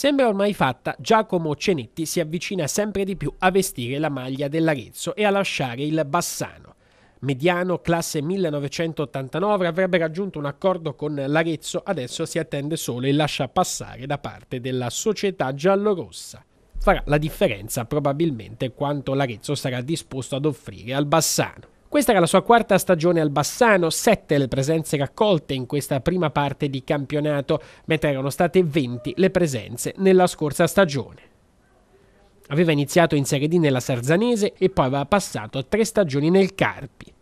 Sembra ormai fatta, Giacomo Cenetti si avvicina sempre di più a vestire la maglia dell'Arezzo e a lasciare il Bassano. Mediano, classe 1989, avrebbe raggiunto un accordo con l'Arezzo, adesso si attende solo il lascia passare da parte della società giallorossa. Farà la differenza probabilmente quanto l'Arezzo sarà disposto ad offrire al Bassano. Questa era la sua quarta stagione al Bassano, sette le presenze raccolte in questa prima parte di campionato, mentre erano state 20 le presenze nella scorsa stagione. Aveva iniziato in Serie D nella Sarzanese e poi aveva passato tre stagioni nel Carpi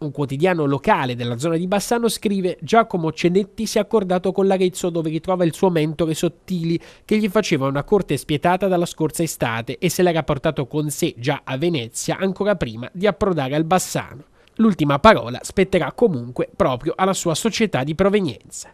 un quotidiano locale della zona di Bassano scrive Giacomo Cenetti si è accordato con l'Arezzo dove ritrova il suo mentore Sottili che gli faceva una corte spietata dalla scorsa estate e se l'era portato con sé già a Venezia ancora prima di approdare al Bassano. L'ultima parola spetterà comunque proprio alla sua società di provenienza.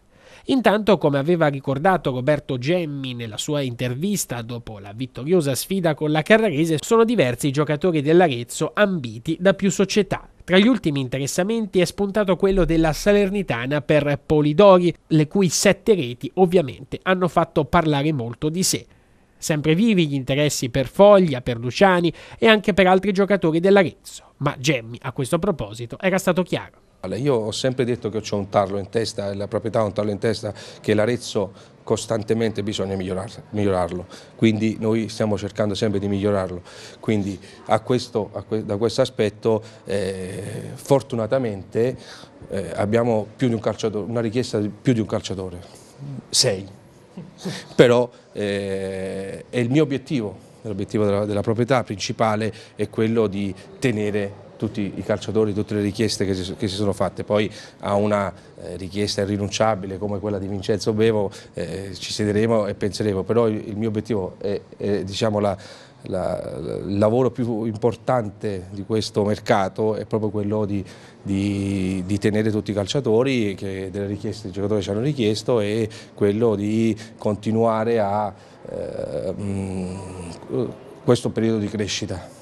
Intanto, come aveva ricordato Roberto Gemmi nella sua intervista dopo la vittoriosa sfida con la Carrarese, sono diversi i giocatori dell'Arezzo ambiti da più società. Tra gli ultimi interessamenti è spuntato quello della Salernitana per Polidori, le cui sette reti ovviamente hanno fatto parlare molto di sé. Sempre vivi gli interessi per Foglia, per Luciani e anche per altri giocatori dell'Arezzo, ma Gemmi a questo proposito era stato chiaro. Io ho sempre detto che ho un tarlo in testa, la proprietà ha un tarlo in testa che l'Arezzo costantemente bisogna migliorarlo, quindi noi stiamo cercando sempre di migliorarlo. Quindi a questo, a que, da questo aspetto eh, fortunatamente eh, abbiamo un una richiesta di più di un calciatore, sei, però eh, è il mio obiettivo, l'obiettivo della, della proprietà principale è quello di tenere tutti i calciatori, tutte le richieste che si, che si sono fatte. Poi a una eh, richiesta irrinunciabile come quella di Vincenzo Bevo eh, ci siederemo e penseremo, però il, il mio obiettivo è, è diciamo, la, la, il lavoro più importante di questo mercato è proprio quello di, di, di tenere tutti i calciatori che delle richieste i giocatori ci hanno richiesto e quello di continuare a eh, mh, mm, questo periodo di crescita.